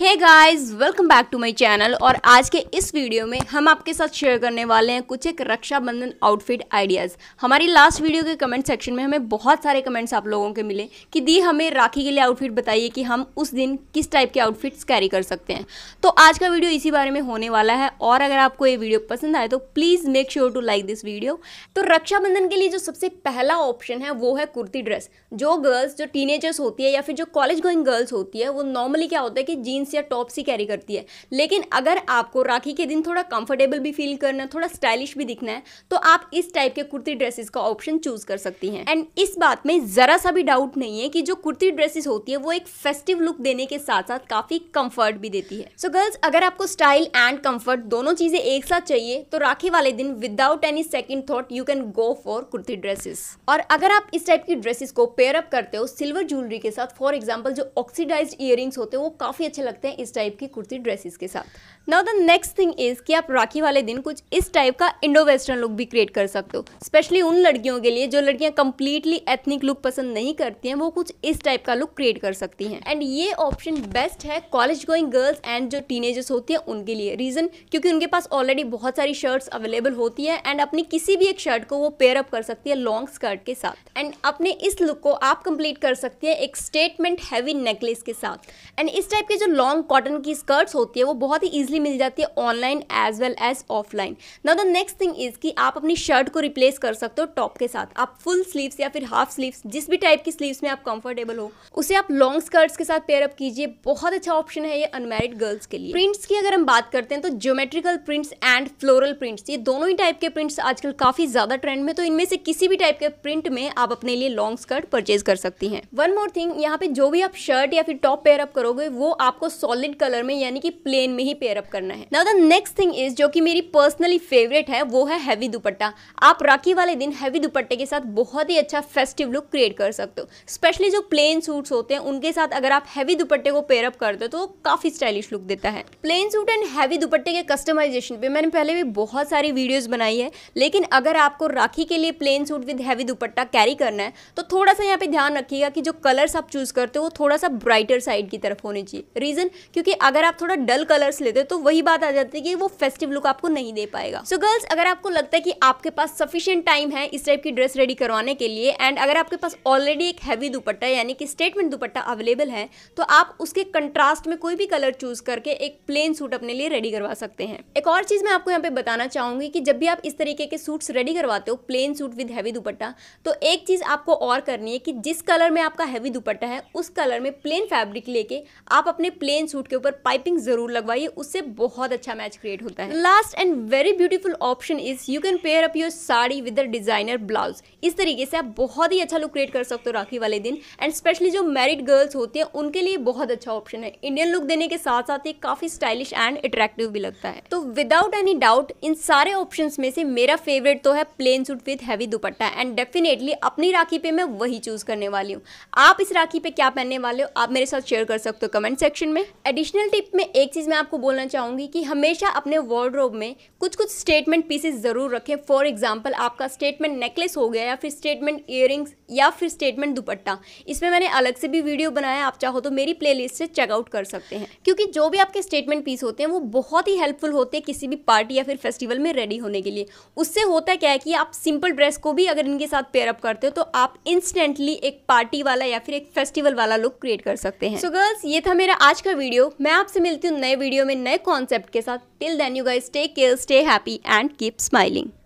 hey guys welcome back to my channel और आज के इस वीडियो में हम आपके साथ शेयर करने वाले हैं कुछ एक रक्षाबंधन आउटफिट आइडियाज़ हमारी लास्ट वीडियो के कमेंट सेक्शन में हमें बहुत सारे कमेंट्स आप लोगों के मिले कि दी हमें राखी के लिए आउटफिट बताइए कि हम उस दिन किस टाइप के आउटफिट्स कैरी कर सकते हैं तो आज का वीडियो इसी बारे में होने वाला है और अगर आपको ये वीडियो पसंद आए तो please make sure to like this video तो रक्षाबंधन के लिए जो सबसे पहला ऑप्शन है वो है कुर्ती ड्रेस जो गर्ल्स जो टीनेजर्स होती है या फिर जो कॉलेज गोइंग गर्ल्स होती है वो नॉर्मली क्या होता है कि जीन्स जीन्स या टॉप्स ही कैरी करती है लेकिन अगर आपको राखी के दिन थोड़ा कंफर्टेबल भी फील करना है थोड़ा स्टाइलिश भी दिखना है तो आप इस टाइप के कुर्ती ड्रेसेस का ऑप्शन चूज कर सकती हैं एंड इस बात में ज़रा सा भी डाउट नहीं है कि जो कुर्ती ड्रेसेस होती है वो एक फेस्टिव लुक देने के साथ साथ काफ़ी कंफर्ट भी देती है सो so गर्ल्स अगर आपको स्टाइल एंड कंफर्ट दोनों चीज़ें एक साथ चाहिए तो राखी वाले दिन without any second thought you can go for kurti dresses और अगर आप इस टाइप की ड्रेसेस को पेयर अप करते हो सिल्वर ज्वेलरी के साथ फॉर एग्जाम्पल जो ऑक्सीडाइज ईयरिंग्स होते हैं वो काफ़ी अच्छे लगते सकते हैं इस टाइप की कुर्ती ड्रेसेस के साथ now the next thing is कि आप राखी वाले दिन कुछ इस टाइप का इंडो वेस्टर्न लुक भी क्रिएट कर सकते हो स्पेशली उन लड़कियों के लिए जो लड़कियाँ कंप्लीटली एथनिक लुक पसंद नहीं करती हैं वो कुछ इस टाइप का लुक क्रिएट कर सकती हैं एंड ये ऑप्शन बेस्ट है कॉलेज गोइंग गर्ल्स एंड जो टीनेजर्स होती हैं उनके लिए रीज़न क्योंकि उनके पास ऑलरेडी बहुत सारी शर्ट्स अवेलेबल होती है एंड अपनी किसी भी एक शर्ट को वो पेयर अप कर सकती है लॉन्ग स्कर्ट के साथ एंड अपने इस लुक को आप कंप्लीट कर सकती है एक स्टेटमेंट हैवी नेकलेस के साथ एंड इस टाइप के जो लॉन्ग लॉन्ग कॉटन की स्कर्ट्स होती है वो बहुत ही ईजिली मिल जाती है online as well as offline now the next thing is कि आप अपनी शर्ट को रिप्लेस कर सकते हो टॉप के साथ आप फुल स्लीव्स या फिर हाफ स्लीव्स जिस भी टाइप की स्लीव्स में आप कंफर्टेबल हो उसे आप लॉन्ग स्कर्ट्स के साथ पेयर अप कीजिए बहुत अच्छा ऑप्शन है ये अनमेरिड गर्ल्स के लिए प्रिंट्स की अगर हम बात करते हैं तो geometrical prints and floral prints ये दोनों ही टाइप के प्रिंट्स आजकल काफ़ी ज़्यादा ट्रेंड में तो इनमें से किसी भी टाइप के प्रिंट में आप अपने लिए लॉन्ग स्कर्ट परचेज कर सकती हैं वन मोर थिंग यहाँ पे जो भी आप शर्ट या फिर टॉप पेयर अप करोगे वो आपको सॉलिड कलर में यानी कि प्लेन में ही पेयरअप करना है now the next thing is जो कि मेरी पर्सनली फेवरेट है वो है हैवी दुपट्टा आप राखी वाले दिन हैवी दुपट्टे के साथ बहुत ही अच्छा फेस्टिव लुक क्रिएट कर सकते हो स्पेशली जो प्लेन सूट्स होते हैं उनके साथ अगर आप हैवी दुपट्टे को पेयरअप करते हो तो काफ़ी स्टाइलिश लुक देता है प्लेन सूट एंड हैवी दुपट्टे के कस्टमाइजेशन पे मैंने पहले भी बहुत सारी वीडियोज बनाई है लेकिन अगर आपको राखी के लिए plain suit with heavy dupatta carry करना है तो थोड़ा सा यहाँ पे ध्यान रखिएगा कि जो कलर्स आप चूज़ करते हो वो थोड़ा सा ब्राइटर साइड की तरफ होने चाहिए रीज़न रीज़न क्योंकि अगर आप थोड़ा डल कलर्स लेते तो वही बात आ जाती है कि वो फेस्टिव लुक आपको नहीं दे पाएगा सो so गर्ल्स अगर आपको लगता है कि आपके पास सफिशियंट टाइम है इस टाइप की ड्रेस रेडी करवाने के लिए एंड अगर आपके पास ऑलरेडी एक हैवी दुपट्टा यानी कि स्टेटमेंट दुपट्टा अवेलेबल है तो आप उसके कंट्रास्ट में कोई भी कलर चूज करके एक प्लेन सूट अपने लिए रेडी करवा सकते हैं एक और चीज़ मैं आपको यहाँ पे बताना चाहूंगी कि जब भी आप इस तरीके के सूट्स रेडी करवाते हो plain suit with heavy dupatta तो एक चीज़ आपको और करनी है कि जिस कलर में आपका हैवी दुपट्टा है उस कलर में प्लेन फैब्रिक लेके आप अपने प्लेन सूट के ऊपर पाइपिंग जरूर लगवाइए उससे बहुत अच्छा मैच क्रिएट होता है last and very beautiful option is you can pair up your sari with designer blouse इस तरीके से आप बहुत ही अच्छा लुक क्रिएट कर सकते हो राखी वाले दिन एंड स्पेशली जो मैरिड गर्ल्स होती हैं उनके लिए बहुत अच्छा ऑप्शन है इंडियन लुक देने के साथ साथ ये काफी स्टाइलिश एंड अट्रैक्टिव भी लगता है तो विदाउट एनी डाउट इन सारे ऑप्शन में से मेरा फेवरेट तो है plain suit with heavy dupatta and definitely अपनी राखी पे मैं वही चूज करने वाली हूँ आप इस राखी पे क्या पहनने वाले हो आप मेरे साथ शेयर कर सकते हो कमेंट सेक्शन में में एडिशनल टिप में एक चीज़ मैं आपको बोलना चाहूँगी कि हमेशा अपने वार्ड्रोब में कुछ कुछ स्टेटमेंट पीसेस ज़रूर रखें फॉर एग्जांपल आपका स्टेटमेंट नेकलेस हो गया या फिर स्टेटमेंट ईयरिंग्स या फिर स्टेटमेंट दुपट्टा इसमें मैंने अलग से भी वीडियो बनाया आप चाहो तो मेरी प्ले से चेकआउट कर सकते हैं क्योंकि जो भी आपके स्टेटमेंट पीस होते हैं वो बहुत ही हेल्पफुल होते हैं किसी भी पार्टी या फिर फेस्टिवल में रेडी होने के लिए उससे होता क्या है कि आप सिंपल ड्रेस को भी अगर इनके साथ पेयरअप करते हो तो आप इंस्टेंटली एक पार्टी वाला या फिर एक फेस्टिवल वाला लुक क्रिएट कर सकते हैं सो so गर्ल्स ये था मेरा आज का का वीडियो मैं आपसे मिलती हूँ नए वीडियो में नए कॉन्सेप्ट के साथ till then you guys take care stay happy and keep smiling